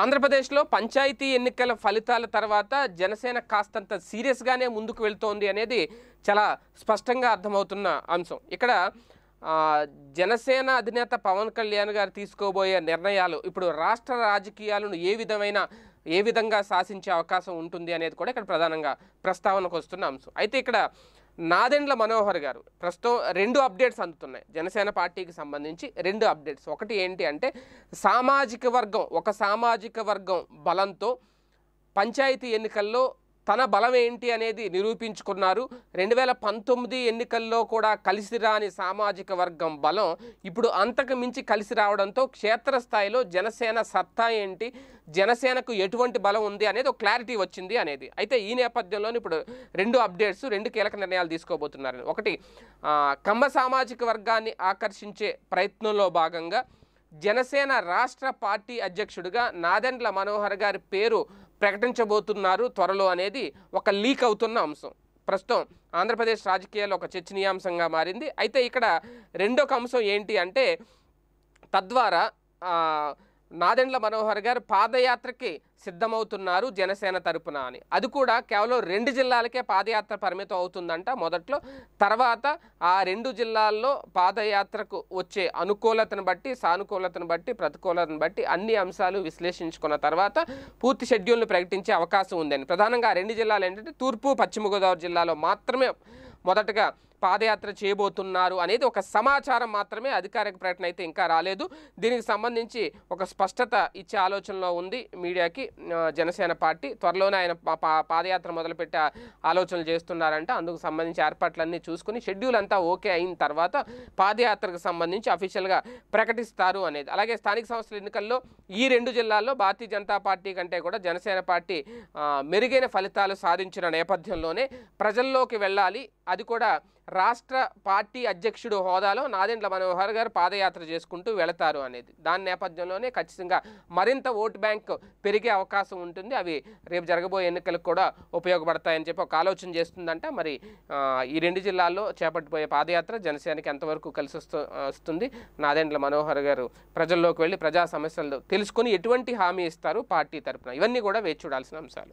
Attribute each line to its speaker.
Speaker 1: ఆంధ్రప్రదేశ్లో పంచాయతీ ఎన్నికల ఫలితాల తర్వాత జనసేన కాస్తంత సీరియస్గానే ముందుకు వెళ్తోంది అనేది చాలా స్పష్టంగా అర్థమవుతున్న అంశం ఇక్కడ జనసేన అధినేత పవన్ కళ్యాణ్ గారు తీసుకోబోయే నిర్ణయాలు ఇప్పుడు రాష్ట్ర రాజకీయాలను ఏ విధమైన ఏ విధంగా శాసించే అవకాశం ఉంటుంది అనేది కూడా ఇక్కడ ప్రధానంగా ప్రస్తావనకు వస్తున్న అంశం అయితే ఇక్కడ నాదెండ్ల మనోహర్ గారు ప్రస్తుతం రెండు అప్డేట్స్ అందుతున్నాయి జనసేన పార్టీకి సంబంధించి రెండు అప్డేట్స్ ఒకటి ఏంటి అంటే సామాజిక వర్గం ఒక సామాజిక వర్గం బలంతో పంచాయతీ ఎన్నికల్లో తన బలం ఏంటి అనేది నిరూపించుకున్నారు రెండు వేల పంతొమ్మిది ఎన్నికల్లో కూడా కలిసి రాని సామాజిక వర్గం బలం ఇప్పుడు అంతకు మించి కలిసి రావడంతో క్షేత్రస్థాయిలో జనసేన సత్తా ఏంటి జనసేనకు ఎటువంటి బలం ఉంది అనేది ఒక క్లారిటీ వచ్చింది అనేది అయితే ఈ నేపథ్యంలో ఇప్పుడు రెండు అప్డేట్స్ రెండు కీలక నిర్ణయాలు తీసుకోబోతున్నారు ఒకటి కమ్మ సామాజిక వర్గాన్ని ఆకర్షించే ప్రయత్నంలో భాగంగా జనసేన రాష్ట్ర పార్టీ అధ్యక్షుడిగా నాదెండ్ల మనోహర్ గారి పేరు ప్రకటించబోతున్నారు త్వరలో అనేది ఒక లీక్ అవుతున్న అంశం ప్రస్తుతం ఆంధ్రప్రదేశ్ రాజకీయాల్లో ఒక చర్చనీయాంశంగా మారింది అయితే ఇక్కడ రెండొక అంశం ఏంటి అంటే తద్వారా నాదెండ్ల మనోహర్ గారు పాదయాత్రకి సిద్ధమవుతున్నారు జనసేన తరపున అని అది కూడా కేవలం రెండు జిల్లాలకే పాదయాత్ర పరిమితం అవుతుందంట మొదట్లో తర్వాత ఆ రెండు జిల్లాల్లో పాదయాత్రకు వచ్చే అనుకూలతను బట్టి సానుకూలతను బట్టి ప్రతికూలతను బట్టి అన్ని అంశాలు విశ్లేషించుకున్న తర్వాత పూర్తి షెడ్యూల్ను ప్రకటించే అవకాశం ఉందని ప్రధానంగా రెండు జిల్లాలు ఏంటంటే తూర్పు పశ్చిమ గోదావరి జిల్లాలో మాత్రమే మొదటగా పాదయాత్ర చేయబోతున్నారు అనేది ఒక సమాచారం మాత్రమే అధికారిక ప్రకటన అయితే ఇంకా రాలేదు దీనికి సంబంధించి ఒక స్పష్టత ఇచ్చే ఆలోచనలో ఉంది మీడియాకి జనసేన పార్టీ త్వరలోనే ఆయన పాదయాత్ర మొదలుపెట్టే ఆలోచనలు చేస్తున్నారంట అందుకు సంబంధించి ఏర్పాట్లన్నీ చూసుకుని షెడ్యూల్ అంతా ఓకే అయిన తర్వాత పాదయాత్రకు సంబంధించి అఫీషియల్గా ప్రకటిస్తారు అనేది అలాగే స్థానిక సంస్థల ఎన్నికల్లో ఈ రెండు జిల్లాల్లో భారతీయ జనతా పార్టీ కంటే కూడా జనసేన పార్టీ మెరుగైన ఫలితాలు సాధించిన నేపథ్యంలోనే ప్రజల్లోకి వెళ్ళాలి అది కూడా రాష్ట్ర పార్టీ అధ్యక్షుడు హోదాలో నాదెండ్ల మనోహర్ గారు పాదయాత్ర చేసుకుంటూ వెళతారు అనేది దాని నేపథ్యంలోనే ఖచ్చితంగా మరింత ఓటు బ్యాంక్ పెరిగే అవకాశం ఉంటుంది అవి రేపు జరగబోయే ఎన్నికలకు కూడా ఉపయోగపడతాయని చెప్పి ఒక ఆలోచన చేస్తుందంట మరి ఈ రెండు జిల్లాల్లో చేపట్టిపోయే పాదయాత్ర జనసేనకి ఎంతవరకు కలిసి వస్తుంది నాదెండ్ల మనోహర్ గారు ప్రజల్లోకి వెళ్ళి ప్రజా సమస్యలు తెలుసుకుని ఎటువంటి హామీ ఇస్తారు పార్టీ తరఫున ఇవన్నీ కూడా వేచి చూడాల్సిన అంశాలు